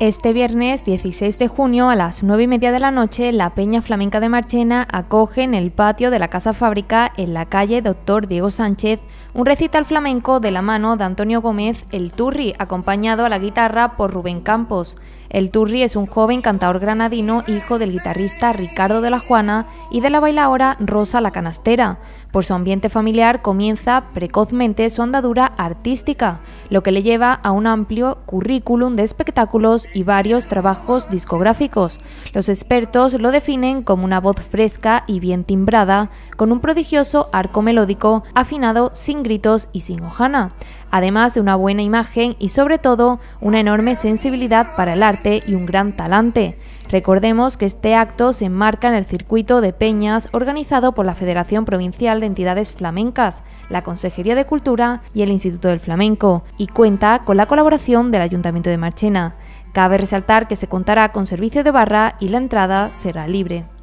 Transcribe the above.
Este viernes 16 de junio a las 9 y media de la noche, la Peña Flamenca de Marchena acoge en el patio de la Casa Fábrica, en la calle Doctor Diego Sánchez, un recital flamenco de la mano de Antonio Gómez El Turri, acompañado a la guitarra por Rubén Campos. El Turri es un joven cantador granadino, hijo del guitarrista Ricardo de la Juana y de la bailaora Rosa la Canastera. Por su ambiente familiar comienza precozmente su andadura artística, lo que le lleva a un amplio currículum de espectáculos y varios trabajos discográficos. Los expertos lo definen como una voz fresca y bien timbrada, con un prodigioso arco melódico afinado sin gritos y sin hojana, además de una buena imagen y sobre todo una enorme sensibilidad para el arte y un gran talante. Recordemos que este acto se enmarca en el circuito de peñas organizado por la Federación Provincial de Entidades Flamencas, la Consejería de Cultura y el Instituto del Flamenco, y cuenta con la colaboración del Ayuntamiento de Marchena. Cabe resaltar que se contará con servicio de barra y la entrada será libre.